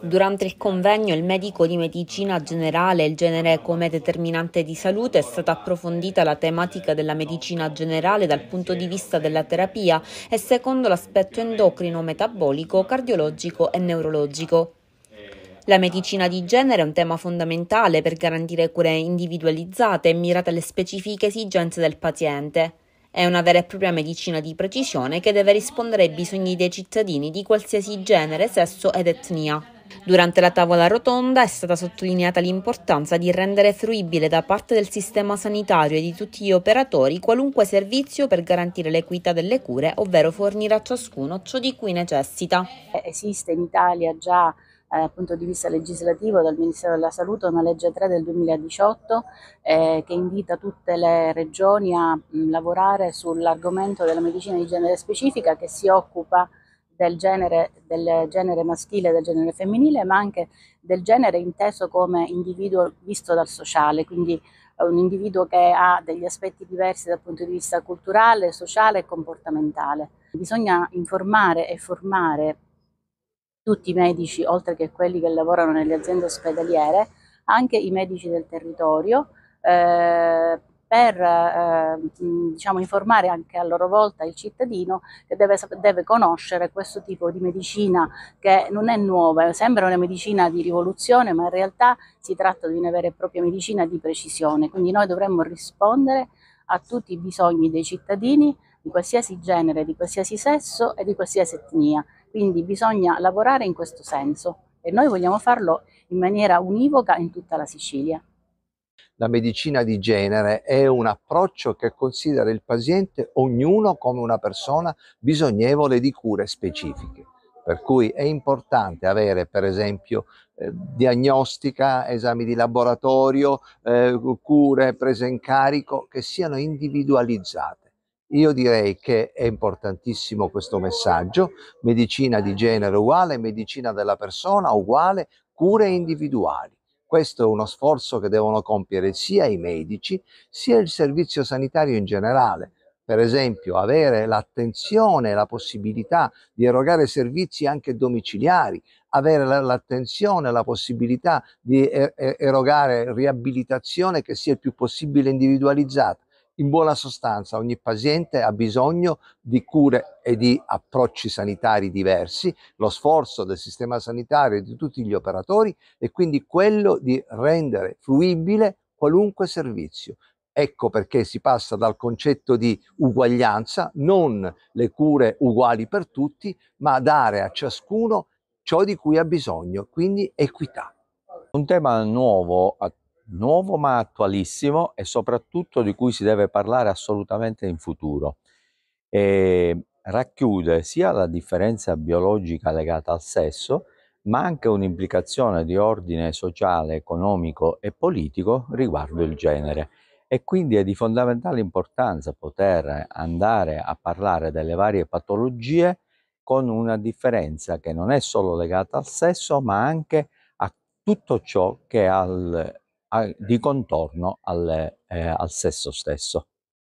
Durante il convegno il medico di medicina generale e il genere come determinante di salute è stata approfondita la tematica della medicina generale dal punto di vista della terapia e secondo l'aspetto endocrino, metabolico, cardiologico e neurologico. La medicina di genere è un tema fondamentale per garantire cure individualizzate e mirate alle specifiche esigenze del paziente. È una vera e propria medicina di precisione che deve rispondere ai bisogni dei cittadini di qualsiasi genere, sesso ed etnia. Durante la tavola rotonda è stata sottolineata l'importanza di rendere fruibile da parte del sistema sanitario e di tutti gli operatori qualunque servizio per garantire l'equità delle cure, ovvero fornire a ciascuno ciò di cui necessita. Eh, esiste in Italia già eh, dal punto di vista legislativo dal Ministero della Salute una legge 3 del 2018 eh, che invita tutte le regioni a mh, mm, lavorare sull'argomento della medicina di genere specifica che si occupa del genere, del genere maschile e del genere femminile, ma anche del genere inteso come individuo visto dal sociale, quindi eh, un individuo che ha degli aspetti diversi dal punto di vista culturale, sociale e comportamentale. Bisogna informare e formare tutti i medici, oltre che quelli che lavorano nelle aziende ospedaliere, anche i medici del territorio, eh, per eh, diciamo, informare anche a loro volta il cittadino che deve, deve, conoscere questo tipo di medicina che non è nuova, sembra una medicina di rivoluzione ma in realtà si tratta di una vera e propria medicina di precisione, quindi noi dovremmo rispondere a tutti i bisogni dei cittadini di qualsiasi genere, di qualsiasi sesso e di qualsiasi etnia, quindi bisogna lavorare in questo senso e noi vogliamo farlo in maniera univoca in tutta la Sicilia la medicina di genere è un approccio che considera il paziente ognuno come una persona bisognevole di cure specifiche. Per cui è importante avere, per esempio, eh, diagnostica, esami di laboratorio, eh, cure prese in carico che siano individualizzate. Io direi che è importantissimo questo messaggio, medicina di genere uguale, medicina della persona uguale, cure individuali. Questo è uno sforzo che devono compiere sia i medici sia il servizio sanitario in generale. Per esempio, avere l'attenzione e la possibilità di erogare servizi anche domiciliari, avere l'attenzione e la possibilità di erogare riabilitazione che sia il più possibile individualizzata in buona sostanza, ogni paziente ha bisogno di cure e di approcci sanitari diversi, lo sforzo del sistema sanitario e di tutti gli operatori è quindi quello di rendere fruibile qualunque servizio. Ecco perché si passa dal concetto di uguaglianza, non le cure uguali per tutti, ma dare a ciascuno ciò di cui ha bisogno, quindi equità. Un tema nuovo a nuovo ma attualissimo e soprattutto di cui si deve parlare assolutamente in futuro. E racchiude sia la differenza biologica legata al sesso, ma anche un'implicazione di ordine sociale, economico e politico riguardo il genere. E quindi è di fondamentale importanza poter andare a parlare delle varie patologie con una differenza che non è solo legata al sesso, ma anche a tutto ciò che al a, di contorno al, eh, al sesso stesso.